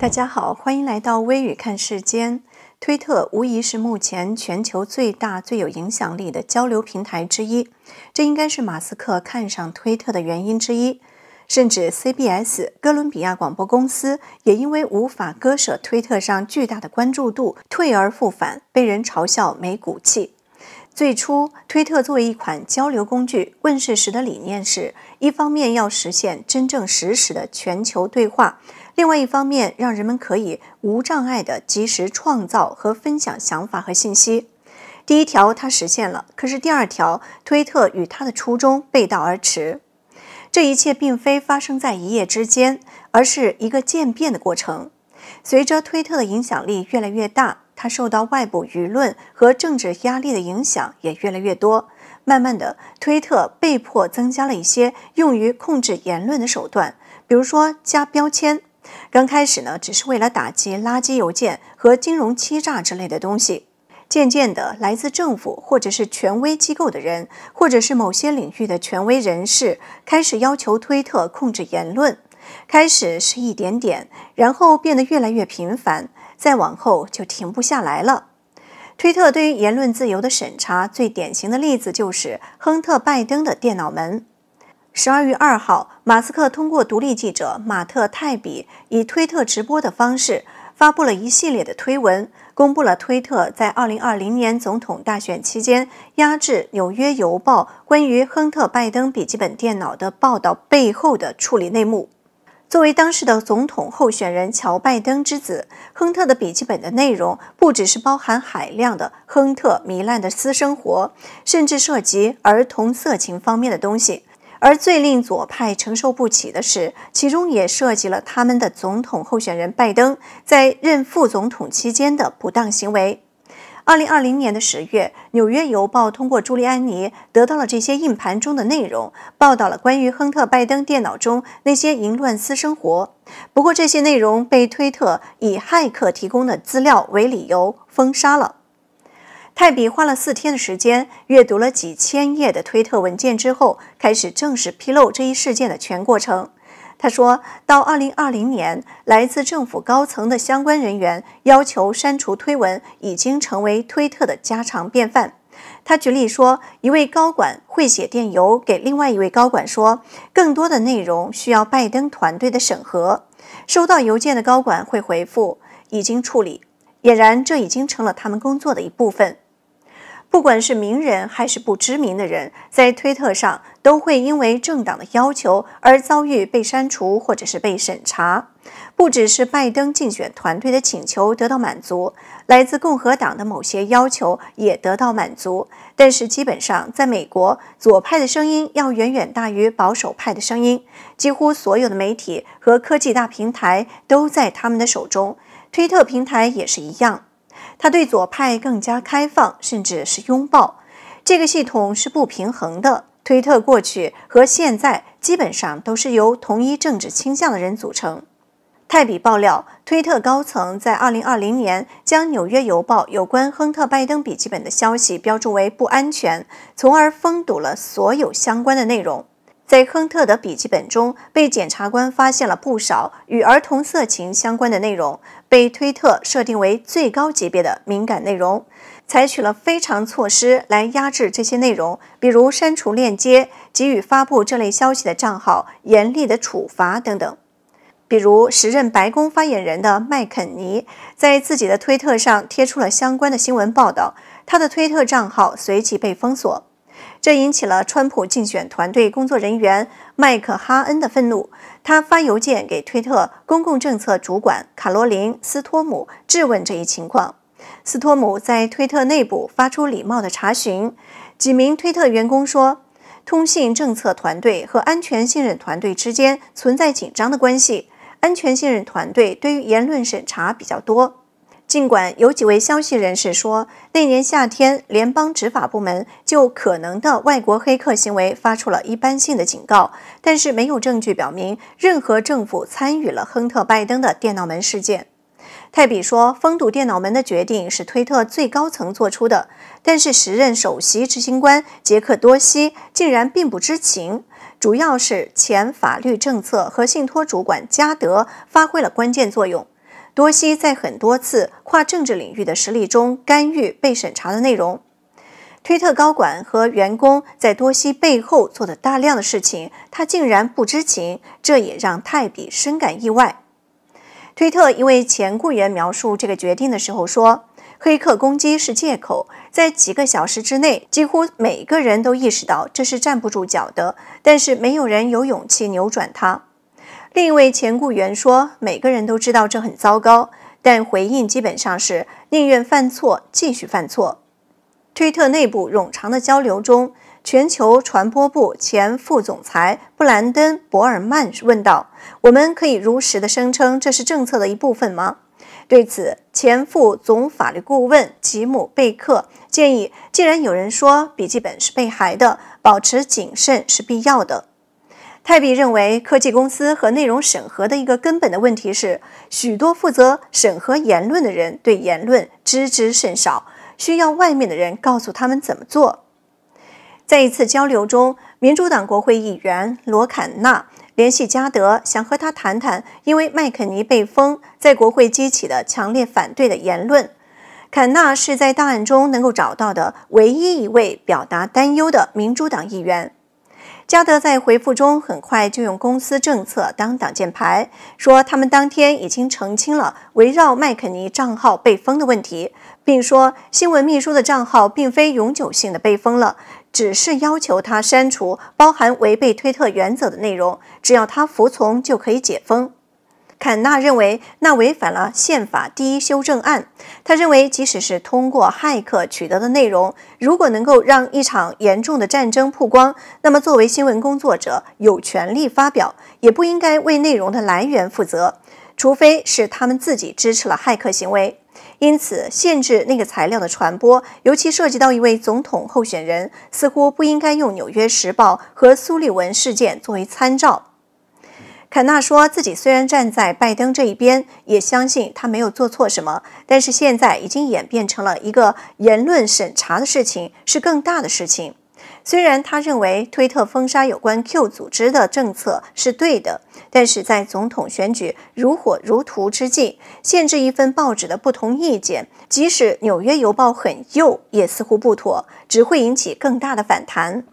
大家好，欢迎来到微语看世间。推特无疑是目前全球最大、最有影响力的交流平台之一，这应该是马斯克看上推特的原因之一。甚至 CBS 哥伦比亚广播公司也因为无法割舍推特上巨大的关注度，退而复返，被人嘲笑没骨气。最初，推特作为一款交流工具问世时的理念是：一方面要实现真正实时的全球对话，另外一方面让人们可以无障碍地及时创造和分享想法和信息。第一条它实现了，可是第二条，推特与它的初衷背道而驰。这一切并非发生在一夜之间，而是一个渐变的过程。随着推特的影响力越来越大。它受到外部舆论和政治压力的影响也越来越多。慢慢的，推特被迫增加了一些用于控制言论的手段，比如说加标签。刚开始呢，只是为了打击垃圾邮件和金融欺诈之类的东西。渐渐的，来自政府或者是权威机构的人，或者是某些领域的权威人士，开始要求推特控制言论。开始是一点点，然后变得越来越频繁。再往后就停不下来了。推特对于言论自由的审查，最典型的例子就是亨特·拜登的“电脑门”。十二月二号，马斯克通过独立记者马特·泰比以推特直播的方式，发布了一系列的推文，公布了推特在二零二零年总统大选期间压制《纽约邮报》关于亨特·拜登笔记本电脑的报道背后的处理内幕。作为当时的总统候选人乔拜登之子，亨特的笔记本的内容不只是包含海量的亨特糜烂的私生活，甚至涉及儿童色情方面的东西。而最令左派承受不起的是，其中也涉及了他们的总统候选人拜登在任副总统期间的不当行为。二零二零年的十月，纽约邮报通过朱利安尼得到了这些硬盘中的内容，报道了关于亨特·拜登电脑中那些淫乱私生活。不过，这些内容被推特以骇客提供的资料为理由封杀了。泰比花了四天的时间阅读了几千页的推特文件之后，开始正式披露这一事件的全过程。他说到，二零二零年，来自政府高层的相关人员要求删除推文已经成为推特的家常便饭。他举例说，一位高管会写电邮给另外一位高管，说更多的内容需要拜登团队的审核。收到邮件的高管会回复已经处理，俨然这已经成了他们工作的一部分。不管是名人还是不知名的人，在推特上都会因为政党的要求而遭遇被删除或者是被审查。不只是拜登竞选团队的请求得到满足，来自共和党的某些要求也得到满足。但是基本上，在美国，左派的声音要远远大于保守派的声音。几乎所有的媒体和科技大平台都在他们的手中，推特平台也是一样。他对左派更加开放，甚至是拥抱。这个系统是不平衡的。推特过去和现在基本上都是由同一政治倾向的人组成。泰比爆料，推特高层在2020年将《纽约邮报》有关亨特·拜登笔记本的消息标注为不安全，从而封堵了所有相关的内容。在亨特的笔记本中，被检察官发现了不少与儿童色情相关的内容，被推特设定为最高级别的敏感内容，采取了非常措施来压制这些内容，比如删除链接，给予发布这类消息的账号严厉的处罚等等。比如，时任白宫发言人的麦肯尼在自己的推特上贴出了相关的新闻报道，他的推特账号随即被封锁。这引起了川普竞选团队工作人员麦克哈恩的愤怒，他发邮件给推特公共政策主管卡罗琳斯托姆质问这一情况。斯托姆在推特内部发出礼貌的查询。几名推特员工说，通信政策团队和安全信任团队之间存在紧张的关系，安全信任团队对于言论审查比较多。尽管有几位消息人士说，那年夏天联邦执法部门就可能的外国黑客行为发出了一般性的警告，但是没有证据表明任何政府参与了亨特·拜登的“电脑门”事件。泰比说，封堵“电脑门”的决定是推特最高层做出的，但是时任首席执行官杰克·多西竟然并不知情，主要是前法律政策和信托主管加德发挥了关键作用。多西在很多次跨政治领域的实例中干预被审查的内容。推特高管和员工在多西背后做的大量的事情，他竟然不知情，这也让泰比深感意外。推特一位前雇员描述这个决定的时候说：“黑客攻击是借口，在几个小时之内，几乎每个人都意识到这是站不住脚的，但是没有人有勇气扭转它。”另一位前雇员说：“每个人都知道这很糟糕，但回应基本上是宁愿犯错，继续犯错。”推特内部冗长的交流中，全球传播部前副总裁布兰登·博尔曼问道：“我们可以如实的声称这是政策的一部分吗？”对此，前副总法律顾问吉姆·贝克建议：“既然有人说笔记本是被害的，保持谨慎是必要的。”泰比认为，科技公司和内容审核的一个根本的问题是，许多负责审核言论的人对言论知之甚少，需要外面的人告诉他们怎么做。在一次交流中，民主党国会议员罗坎纳联系加德，想和他谈谈，因为麦肯尼被封在国会激起的强烈反对的言论。坎纳是在档案中能够找到的唯一一位表达担忧的民主党议员。加德在回复中很快就用公司政策当挡箭牌，说他们当天已经澄清了围绕麦肯尼账号被封的问题，并说新闻秘书的账号并非永久性的被封了，只是要求他删除包含违背推特原则的内容，只要他服从就可以解封。坎纳认为，那违反了宪法第一修正案。他认为，即使是通过骇客取得的内容，如果能够让一场严重的战争曝光，那么作为新闻工作者有权利发表，也不应该为内容的来源负责，除非是他们自己支持了骇客行为。因此，限制那个材料的传播，尤其涉及到一位总统候选人，似乎不应该用《纽约时报》和苏利文事件作为参照。坎纳说自己虽然站在拜登这一边，也相信他没有做错什么，但是现在已经演变成了一个言论审查的事情，是更大的事情。虽然他认为推特封杀有关 Q 组织的政策是对的，但是在总统选举如火如荼之际，限制一份报纸的不同意见，即使《纽约邮报》很右，也似乎不妥，只会引起更大的反弹。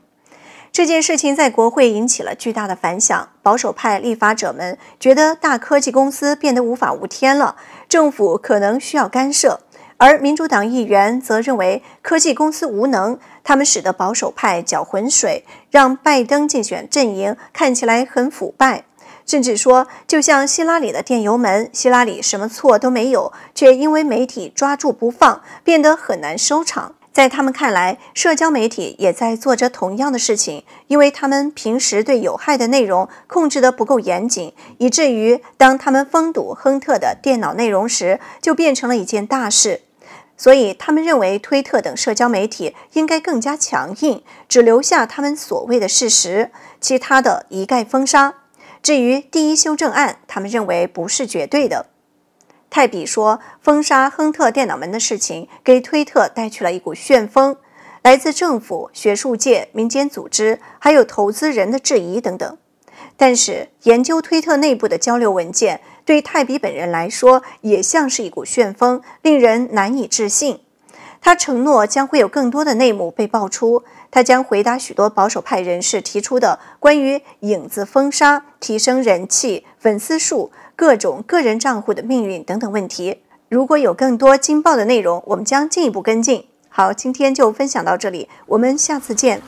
这件事情在国会引起了巨大的反响。保守派立法者们觉得大科技公司变得无法无天了，政府可能需要干涉；而民主党议员则认为科技公司无能，他们使得保守派搅浑水，让拜登竞选阵营看起来很腐败，甚至说就像希拉里的电油门，希拉里什么错都没有，却因为媒体抓住不放，变得很难收场。在他们看来，社交媒体也在做着同样的事情，因为他们平时对有害的内容控制得不够严谨，以至于当他们封堵亨特的电脑内容时，就变成了一件大事。所以，他们认为推特等社交媒体应该更加强硬，只留下他们所谓的事实，其他的一概封杀。至于第一修正案，他们认为不是绝对的。泰比说，封杀亨特电脑门的事情给推特带去了一股旋风，来自政府、学术界、民间组织，还有投资人的质疑等等。但是，研究推特内部的交流文件，对泰比本人来说也像是一股旋风，令人难以置信。他承诺将会有更多的内幕被爆出，他将回答许多保守派人士提出的关于“影子封杀”、提升人气、粉丝数。各种个人账户的命运等等问题。如果有更多惊爆的内容，我们将进一步跟进。好，今天就分享到这里，我们下次见。